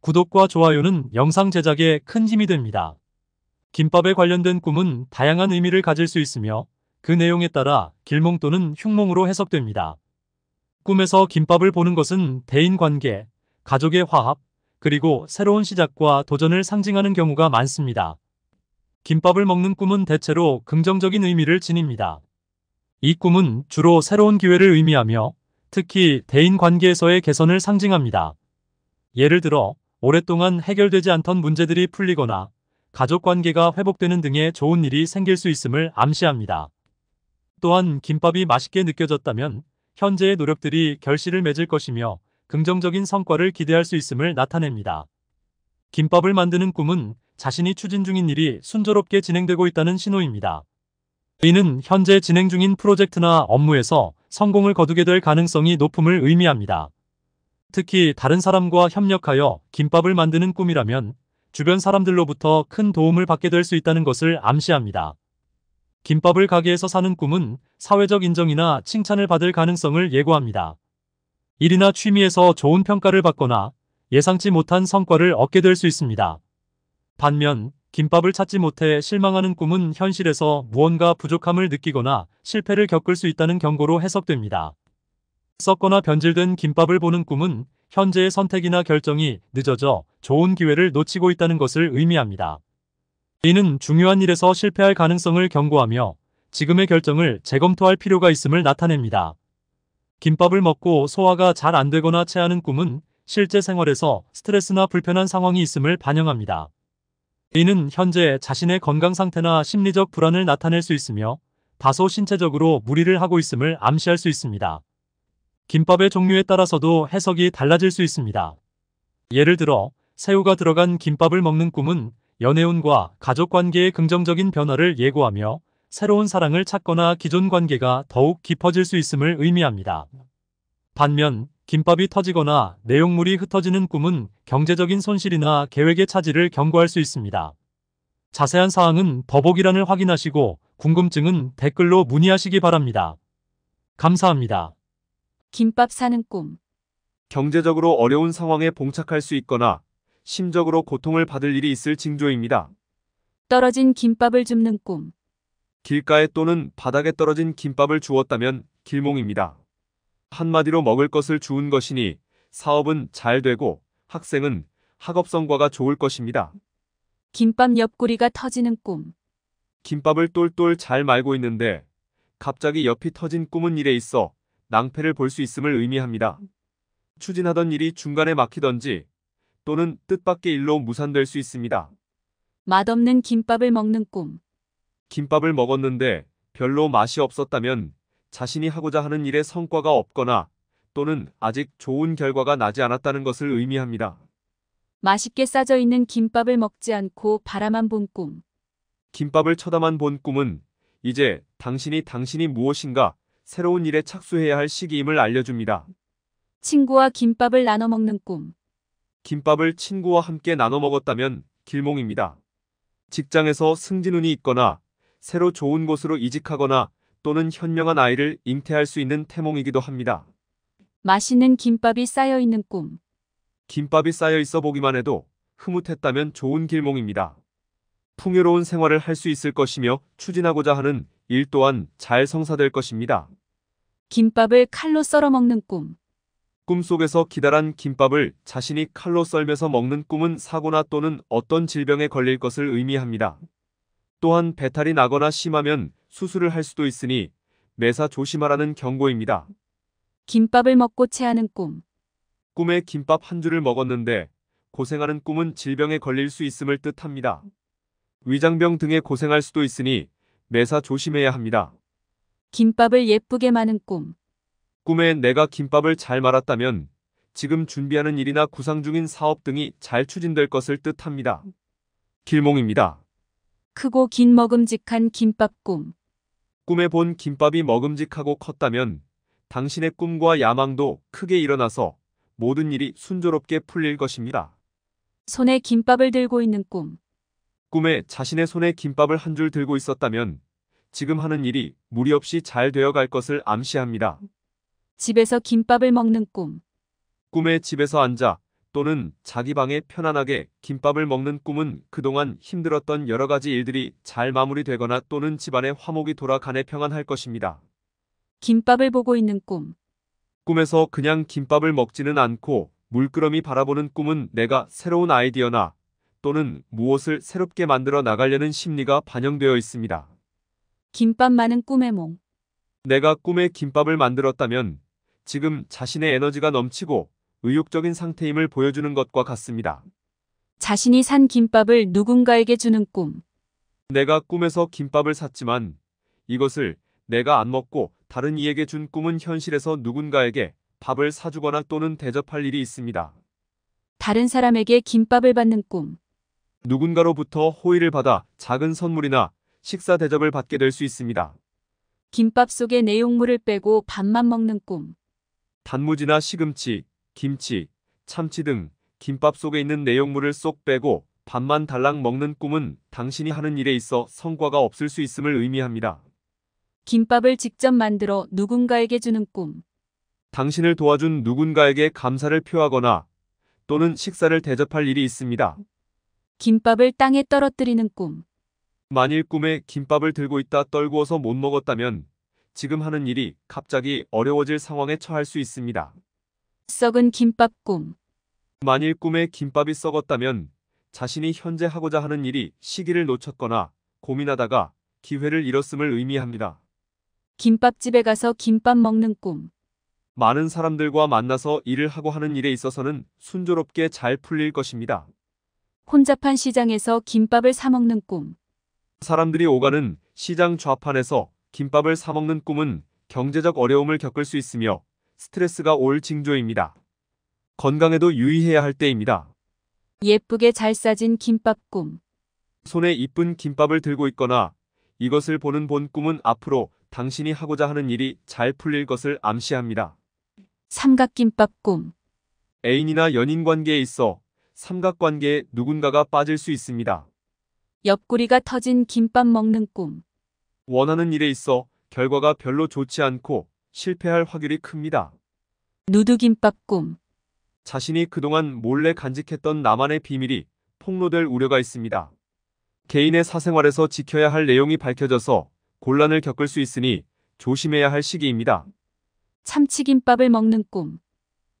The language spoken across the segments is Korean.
구독과 좋아요는 영상 제작에 큰 힘이 됩니다. 김밥에 관련된 꿈은 다양한 의미를 가질 수 있으며 그 내용에 따라 길몽 또는 흉몽으로 해석됩니다. 꿈에서 김밥을 보는 것은 대인관계, 가족의 화합, 그리고 새로운 시작과 도전을 상징하는 경우가 많습니다. 김밥을 먹는 꿈은 대체로 긍정적인 의미를 지닙니다. 이 꿈은 주로 새로운 기회를 의미하며 특히 대인관계에서의 개선을 상징합니다. 예를 들어 오랫동안 해결되지 않던 문제들이 풀리거나 가족관계가 회복되는 등의 좋은 일이 생길 수 있음을 암시합니다. 또한 김밥이 맛있게 느껴졌다면 현재의 노력들이 결실을 맺을 것이며 긍정적인 성과를 기대할 수 있음을 나타냅니다. 김밥을 만드는 꿈은 자신이 추진 중인 일이 순조롭게 진행되고 있다는 신호입니다. 이는 현재 진행 중인 프로젝트나 업무에서 성공을 거두게 될 가능성이 높음을 의미합니다. 특히 다른 사람과 협력하여 김밥을 만드는 꿈이라면 주변 사람들로부터 큰 도움을 받게 될 수 있다는 것을 암시합니다. 김밥을 가게에서 사는 꿈은 사회적 인정이나 칭찬을 받을 가능성을 예고합니다. 일이나 취미에서 좋은 평가를 받거나 예상치 못한 성과를 얻게 될 수 있습니다. 반면 김밥을 찾지 못해 실망하는 꿈은 현실에서 무언가 부족함을 느끼거나 실패를 겪을 수 있다는 경고로 해석됩니다. 썩거나 변질된 김밥을 보는 꿈은 현재의 선택이나 결정이 늦어져 좋은 기회를 놓치고 있다는 것을 의미합니다. 이는 중요한 일에서 실패할 가능성을 경고하며 지금의 결정을 재검토할 필요가 있음을 나타냅니다. 김밥을 먹고 소화가 잘 안되거나 체하는 꿈은 실제 생활에서 스트레스나 불편한 상황이 있음을 반영합니다. 이는 현재 자신의 건강 상태나 심리적 불안을 나타낼 수 있으며 다소 신체적으로 무리를 하고 있음을 암시할 수 있습니다. 김밥의 종류에 따라서도 해석이 달라질 수 있습니다. 예를 들어 새우가 들어간 김밥을 먹는 꿈은 연애운과 가족관계의 긍정적인 변화를 예고하며 새로운 사랑을 찾거나 기존 관계가 더욱 깊어질 수 있음을 의미합니다. 반면 김밥이 터지거나 내용물이 흩어지는 꿈은 경제적인 손실이나 계획의 차질을 경고할 수 있습니다. 자세한 사항은 더보기란을 확인하시고 궁금증은 댓글로 문의하시기 바랍니다. 감사합니다. 김밥 사는 꿈. 경제적으로 어려운 상황에 봉착할 수 있거나 심적으로 고통을 받을 일이 있을 징조입니다. 떨어진 김밥을 줍는 꿈. 길가에 또는 바닥에 떨어진 김밥을 주었다면 길몽입니다. 한마디로 먹을 것을 주운 것이니 사업은 잘 되고 학생은 학업 성과가 좋을 것입니다. 김밥 옆구리가 터지는 꿈. 김밥을 똘똘 잘 말고 있는데 갑자기 옆이 터진 꿈은 일에 있어 낭패를 볼 수 있음을 의미합니다. 추진하던 일이 중간에 막히던지 또는 뜻밖의 일로 무산될 수 있습니다. 맛없는 김밥을 먹는 꿈. 김밥을 먹었는데 별로 맛이 없었다면 자신이 하고자 하는 일에 성과가 없거나 또는 아직 좋은 결과가 나지 않았다는 것을 의미합니다. 맛있게 싸져 있는 김밥을 먹지 않고 바라만 본 꿈. 김밥을 쳐다만 본 꿈은 이제 당신이 당신이 무엇인가 새로운 일에 착수해야 할 시기임을 알려줍니다. 친구와 김밥을 나눠 먹는 꿈. 김밥을 친구와 함께 나눠 먹었다면 길몽입니다. 직장에서 승진운이 있거나 새로 좋은 곳으로 이직하거나 또는 현명한 아이를 잉태할 수 있는 태몽이기도 합니다. 맛있는 김밥이 쌓여 있는 꿈. 김밥이 쌓여 있어 보기만 해도 흐뭇했다면 좋은 길몽입니다. 풍요로운 생활을 할 수 있을 것이며 추진하고자 하는 일 또한 잘 성사될 것입니다. 김밥을 칼로 썰어먹는 꿈. 꿈속에서 기다란 김밥을 자신이 칼로 썰면서 먹는 꿈은 사고나 또는 어떤 질병에 걸릴 것을 의미합니다. 또한 배탈이 나거나 심하면 수술을 할 수도 있으니 매사 조심하라는 경고입니다. 김밥을 먹고 체하는 꿈. 꿈에 김밥 한 줄을 먹었는데 고생하는 꿈은 질병에 걸릴 수 있음을 뜻합니다. 위장병 등에 고생할 수도 있으니 매사 조심해야 합니다. 김밥을 예쁘게 마는 꿈. 꿈에 내가 김밥을 잘 말았다면 지금 준비하는 일이나 구상 중인 사업 등이 잘 추진될 것을 뜻합니다. 길몽입니다. 크고 긴 먹음직한 김밥 꿈. 꿈에 본 김밥이 먹음직하고 컸다면 당신의 꿈과 야망도 크게 일어나서 모든 일이 순조롭게 풀릴 것입니다. 손에 김밥을 들고 있는 꿈. 꿈에 자신의 손에 김밥을 한 줄 들고 있었다면 지금 하는 일이 무리 없이 잘 되어갈 것을 암시합니다. 집에서 김밥을 먹는 꿈. 꿈에 집에서 앉아 또는 자기 방에 편안하게 김밥을 먹는 꿈은 그동안 힘들었던 여러 가지 일들이 잘 마무리되거나 또는 집안의 화목이 돌아가네 평안할 것입니다. 김밥을 보고 있는 꿈. 꿈에서 그냥 김밥을 먹지는 않고 물끄러미 바라보는 꿈은 내가 새로운 아이디어나 또는 무엇을 새롭게 만들어 나가려는 심리가 반영되어 있습니다. 김밥 많은 꿈의 몽. 내가 꿈의 김밥을 만들었다면 지금 자신의 에너지가 넘치고 의욕적인 상태임을 보여주는 것과 같습니다. 자신이 산 김밥을 누군가에게 주는 꿈. 내가 꿈에서 김밥을 샀지만 이것을 내가 안 먹고 다른 이에게 준 꿈은 현실에서 누군가에게 밥을 사주거나 또는 대접할 일이 있습니다. 다른 사람에게 김밥을 받는 꿈. 누군가로부터 호의를 받아 작은 선물이나 식사 대접을 받게 될 수 있습니다. 김밥 속에 내용물을 빼고 밥만 먹는 꿈. 단무지나 시금치, 김치, 참치 등 김밥 속에 있는 내용물을 쏙 빼고 밥만 달랑 먹는 꿈은 당신이 하는 일에 있어 성과가 없을 수 있음을 의미합니다. 김밥을 직접 만들어 누군가에게 주는 꿈. 당신을 도와준 누군가에게 감사를 표하거나 또는 식사를 대접할 일이 있습니다. 김밥을 땅에 떨어뜨리는 꿈. 만일 꿈에 김밥을 들고 있다 떨구어서 못 먹었다면 지금 하는 일이 갑자기 어려워질 상황에 처할 수 있습니다. 썩은 김밥 꿈 만일 꿈에 김밥이 썩었다면 자신이 현재 하고자 하는 일이 시기를 놓쳤거나 고민하다가 기회를 잃었음을 의미합니다. 김밥집에 가서 김밥 먹는 꿈 많은 사람들과 만나서 일을 하고 하는 일에 있어서는 순조롭게 잘 풀릴 것입니다. 혼잡한 시장에서 김밥을 사먹는 꿈 사람들이 오가는 시장 좌판에서 김밥을 사먹는 꿈은 경제적 어려움을 겪을 수 있으며 스트레스가 올 징조입니다. 건강에도 유의해야 할 때입니다. 예쁘게 잘 싸진 김밥 꿈. 손에 이쁜 김밥을 들고 있거나 이것을 보는 본 꿈은 앞으로 당신이 하고자 하는 일이 잘 풀릴 것을 암시합니다. 삼각김밥 꿈. 애인이나 연인 관계에 있어 삼각관계에 누군가가 빠질 수 있습니다. 옆구리가 터진 김밥 먹는 꿈. 원하는 일에 있어 결과가 별로 좋지 않고 실패할 확률이 큽니다. 누드김밥 꿈. 자신이 그동안 몰래 간직했던 나만의 비밀이 폭로될 우려가 있습니다. 개인의 사생활에서 지켜야 할 내용이 밝혀져서 곤란을 겪을 수 있으니 조심해야 할 시기입니다. 참치김밥을 먹는 꿈.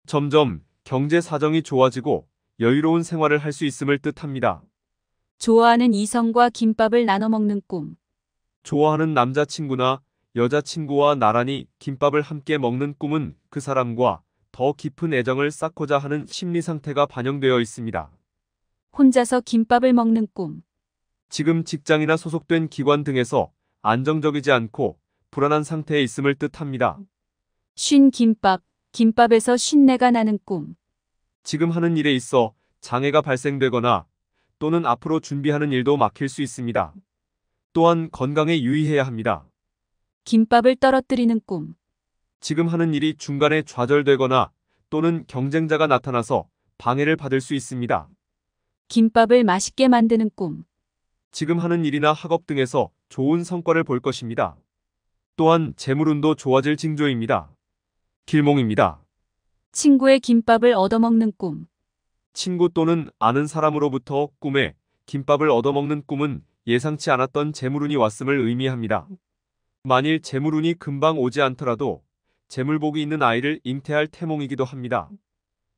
점점 경제 사정이 좋아지고 여유로운 생활을 할 수 있음을 뜻합니다. 좋아하는 이성과 김밥을 나눠 먹는 꿈. 좋아하는 남자친구나 여자친구와 나란히 김밥을 함께 먹는 꿈은 그 사람과 더 깊은 애정을 쌓고자 하는 심리 상태가 반영되어 있습니다. 혼자서 김밥을 먹는 꿈. 지금 직장이나 소속된 기관 등에서 안정적이지 않고 불안한 상태에 있음을 뜻합니다. 쉰 김밥, 김밥에서 쉰내가 나는 꿈. 지금 하는 일에 있어 장애가 발생되거나 또는 앞으로 준비하는 일도 막힐 수 있습니다. 또한 건강에 유의해야 합니다. 김밥을 떨어뜨리는 꿈. 지금 하는 일이 중간에 좌절되거나 또는 경쟁자가 나타나서 방해를 받을 수 있습니다. 김밥을 맛있게 만드는 꿈. 지금 하는 일이나 학업 등에서 좋은 성과를 볼 것입니다. 또한 재물운도 좋아질 징조입니다. 길몽입니다. 친구의 김밥을 얻어먹는 꿈. 친구 또는 아는 사람으로부터 꿈에 김밥을 얻어먹는 꿈은 예상치 않았던 재물운이 왔음을 의미합니다. 만일 재물운이 금방 오지 않더라도 재물복이 있는 아이를 잉태할 태몽이기도 합니다.